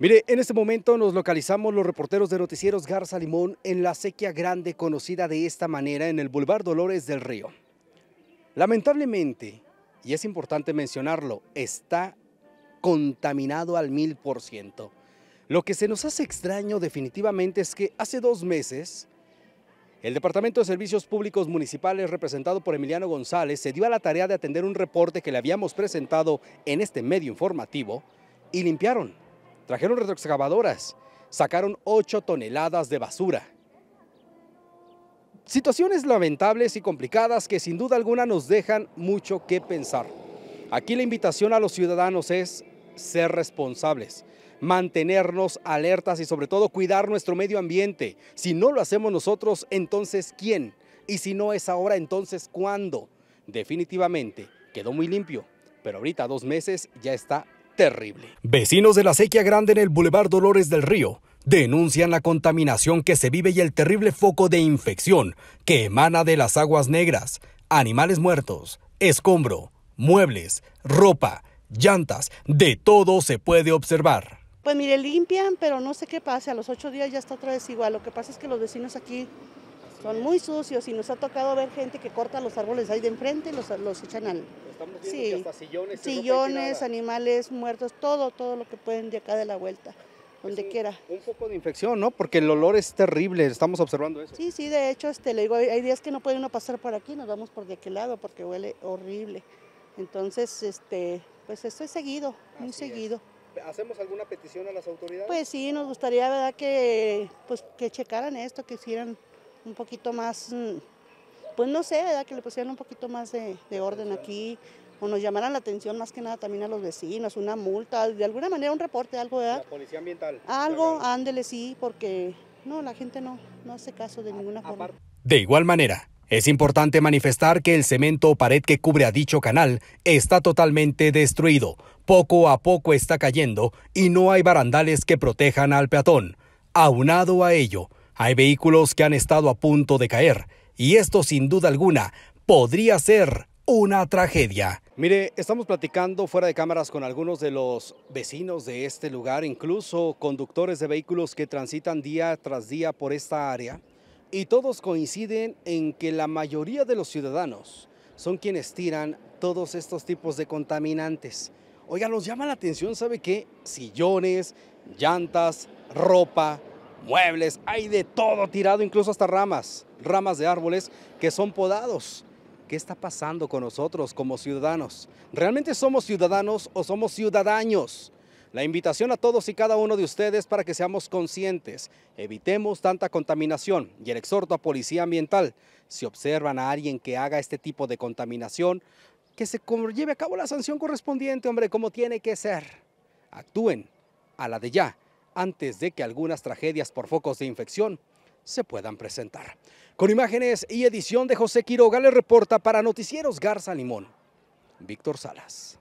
Mire, en este momento nos localizamos los reporteros de Noticieros Garza Limón en la sequía grande conocida de esta manera en el Boulevard Dolores del Río. Lamentablemente, y es importante mencionarlo, está contaminado al mil por ciento. Lo que se nos hace extraño definitivamente es que hace dos meses el Departamento de Servicios Públicos Municipales, representado por Emiliano González, se dio a la tarea de atender un reporte que le habíamos presentado en este medio informativo y limpiaron Trajeron retroexcavadoras, sacaron 8 toneladas de basura. Situaciones lamentables y complicadas que sin duda alguna nos dejan mucho que pensar. Aquí la invitación a los ciudadanos es ser responsables, mantenernos alertas y sobre todo cuidar nuestro medio ambiente. Si no lo hacemos nosotros, entonces ¿quién? Y si no es ahora, entonces ¿cuándo? Definitivamente quedó muy limpio, pero ahorita dos meses ya está terrible. Vecinos de la Sequía Grande en el Boulevard Dolores del Río denuncian la contaminación que se vive y el terrible foco de infección que emana de las aguas negras, animales muertos, escombro, muebles, ropa, llantas, de todo se puede observar. Pues mire, limpian, pero no sé qué pasa. a los ocho días ya está otra vez igual. Lo que pasa es que los vecinos aquí son muy sucios y nos ha tocado ver gente que corta los árboles ahí de enfrente, los, los echan al... Estamos sí, hasta sillones, sillones animales muertos, todo, todo lo que pueden de acá de la vuelta donde quiera. Un poco de infección, ¿no? Porque el olor es terrible, estamos observando eso. Sí, sí, de hecho, este, le digo, hay días que no puede uno pasar por aquí, nos vamos por de aquel lado porque huele horrible. Entonces, este, pues esto es seguido, muy seguido. ¿Hacemos alguna petición a las autoridades? Pues sí, nos gustaría, ¿verdad? Que, pues, que checaran esto, que hicieran un poquito más, mm, pues no sé, que le pusieran un poquito más de, orden aquí, o nos llamaran la atención más que nada también a los vecinos, una multa, de alguna manera un reporte, algo, de... policía ambiental. Algo, ándele sí, porque no, la gente no, no hace caso de ninguna forma. De igual manera, es importante manifestar que el cemento o pared que cubre a dicho canal está totalmente destruido, poco a poco está cayendo y no hay barandales que protejan al peatón. Aunado a ello, hay vehículos que han estado a punto de caer y esto sin duda alguna podría ser una tragedia. Mire, estamos platicando fuera de cámaras con algunos de los vecinos de este lugar, incluso conductores de vehículos que transitan día tras día por esta área, y todos coinciden en que la mayoría de los ciudadanos son quienes tiran todos estos tipos de contaminantes. Oiga, los llama la atención, ¿sabe qué? Sillones, llantas, ropa, muebles, hay de todo tirado, incluso hasta ramas, ramas de árboles que son podados. ¿Qué está pasando con nosotros como ciudadanos? ¿Realmente somos ciudadanos o somos ciudadanos? La invitación a todos y cada uno de ustedes para que seamos conscientes, evitemos tanta contaminación y el exhorto a Policía Ambiental, si observan a alguien que haga este tipo de contaminación, que se lleve a cabo la sanción correspondiente, hombre, como tiene que ser. Actúen a la de ya antes de que algunas tragedias por focos de infección se puedan presentar. Con imágenes y edición de José Quiroga le reporta para Noticieros Garza Limón, Víctor Salas.